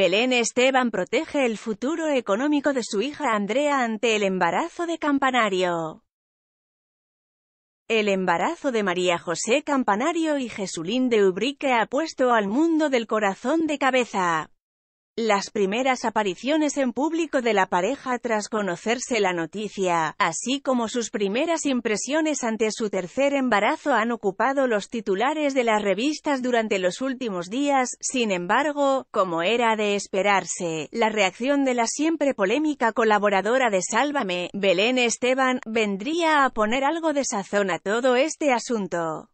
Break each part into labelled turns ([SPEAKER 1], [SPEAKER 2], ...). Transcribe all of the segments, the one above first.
[SPEAKER 1] Belén Esteban protege el futuro económico de su hija Andrea ante el embarazo de Campanario. El embarazo de María José Campanario y Jesulín de Ubrique ha puesto al mundo del corazón de cabeza. Las primeras apariciones en público de la pareja tras conocerse la noticia, así como sus primeras impresiones ante su tercer embarazo han ocupado los titulares de las revistas durante los últimos días, sin embargo, como era de esperarse, la reacción de la siempre polémica colaboradora de Sálvame, Belén Esteban, vendría a poner algo de sazón a todo este asunto.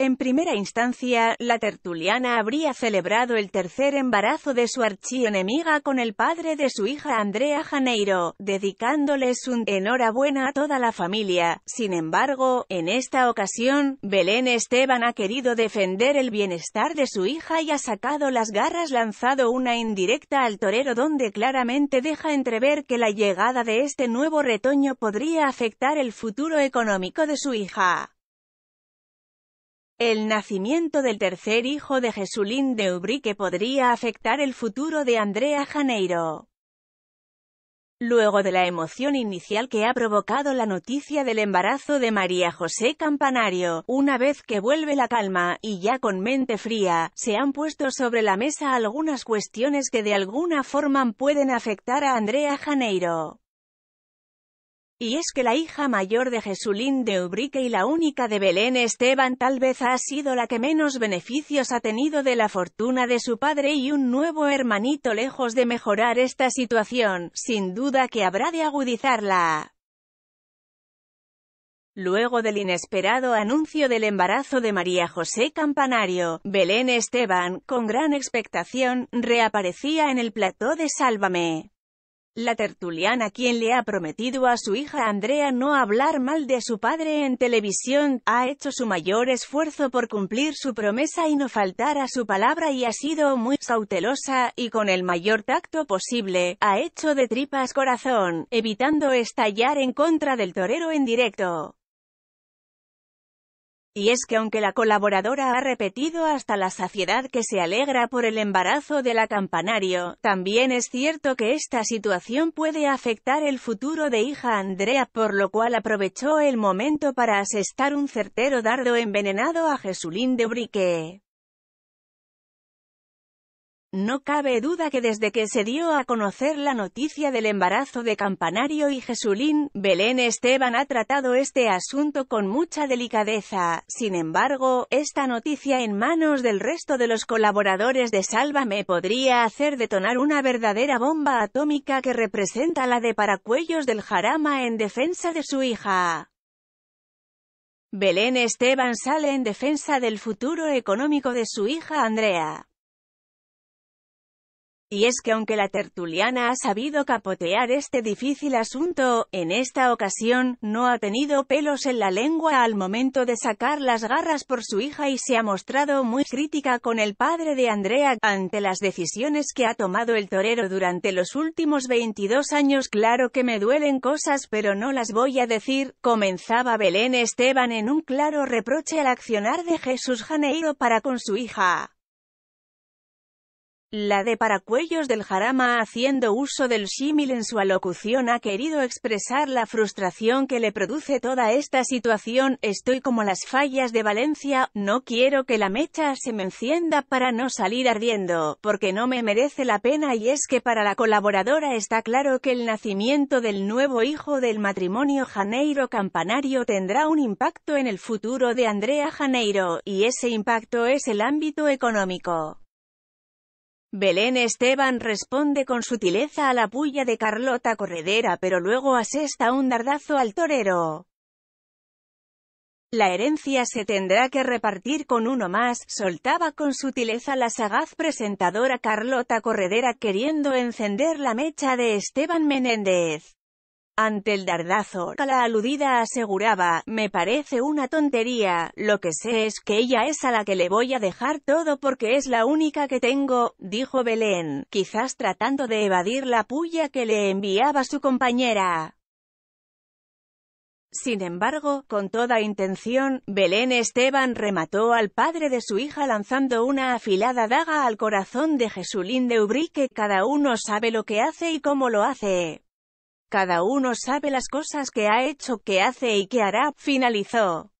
[SPEAKER 1] En primera instancia, la tertuliana habría celebrado el tercer embarazo de su archienemiga con el padre de su hija Andrea Janeiro, dedicándoles un enhorabuena a toda la familia. Sin embargo, en esta ocasión, Belén Esteban ha querido defender el bienestar de su hija y ha sacado las garras lanzado una indirecta al torero donde claramente deja entrever que la llegada de este nuevo retoño podría afectar el futuro económico de su hija. El nacimiento del tercer hijo de Jesulín de Ubrique podría afectar el futuro de Andrea Janeiro. Luego de la emoción inicial que ha provocado la noticia del embarazo de María José Campanario, una vez que vuelve la calma, y ya con mente fría, se han puesto sobre la mesa algunas cuestiones que de alguna forma pueden afectar a Andrea Janeiro. Y es que la hija mayor de Jesulín de Ubrique y la única de Belén Esteban tal vez ha sido la que menos beneficios ha tenido de la fortuna de su padre y un nuevo hermanito lejos de mejorar esta situación, sin duda que habrá de agudizarla. Luego del inesperado anuncio del embarazo de María José Campanario, Belén Esteban, con gran expectación, reaparecía en el plató de Sálvame. La tertuliana quien le ha prometido a su hija Andrea no hablar mal de su padre en televisión, ha hecho su mayor esfuerzo por cumplir su promesa y no faltar a su palabra y ha sido muy cautelosa, y con el mayor tacto posible, ha hecho de tripas corazón, evitando estallar en contra del torero en directo. Y es que aunque la colaboradora ha repetido hasta la saciedad que se alegra por el embarazo de la campanario, también es cierto que esta situación puede afectar el futuro de hija Andrea, por lo cual aprovechó el momento para asestar un certero dardo envenenado a Jesulín de Brique. No cabe duda que desde que se dio a conocer la noticia del embarazo de Campanario y Jesulín, Belén Esteban ha tratado este asunto con mucha delicadeza. Sin embargo, esta noticia en manos del resto de los colaboradores de Sálvame podría hacer detonar una verdadera bomba atómica que representa la de paracuellos del Jarama en defensa de su hija. Belén Esteban sale en defensa del futuro económico de su hija Andrea. Y es que aunque la tertuliana ha sabido capotear este difícil asunto, en esta ocasión, no ha tenido pelos en la lengua al momento de sacar las garras por su hija y se ha mostrado muy crítica con el padre de Andrea, ante las decisiones que ha tomado el torero durante los últimos 22 años. Claro que me duelen cosas pero no las voy a decir, comenzaba Belén Esteban en un claro reproche al accionar de Jesús Janeiro para con su hija. La de Paracuellos del Jarama haciendo uso del símil en su alocución ha querido expresar la frustración que le produce toda esta situación, estoy como las fallas de Valencia, no quiero que la mecha se me encienda para no salir ardiendo, porque no me merece la pena y es que para la colaboradora está claro que el nacimiento del nuevo hijo del matrimonio Janeiro Campanario tendrá un impacto en el futuro de Andrea Janeiro, y ese impacto es el ámbito económico. Belén Esteban responde con sutileza a la puya de Carlota Corredera pero luego asesta un dardazo al torero. La herencia se tendrá que repartir con uno más, soltaba con sutileza la sagaz presentadora Carlota Corredera queriendo encender la mecha de Esteban Menéndez. Ante el dardazo, la aludida aseguraba, me parece una tontería, lo que sé es que ella es a la que le voy a dejar todo porque es la única que tengo, dijo Belén, quizás tratando de evadir la puya que le enviaba su compañera. Sin embargo, con toda intención, Belén Esteban remató al padre de su hija lanzando una afilada daga al corazón de Jesulín de Ubrique. Cada uno sabe lo que hace y cómo lo hace. Cada uno sabe las cosas que ha hecho, que hace y que hará, finalizó.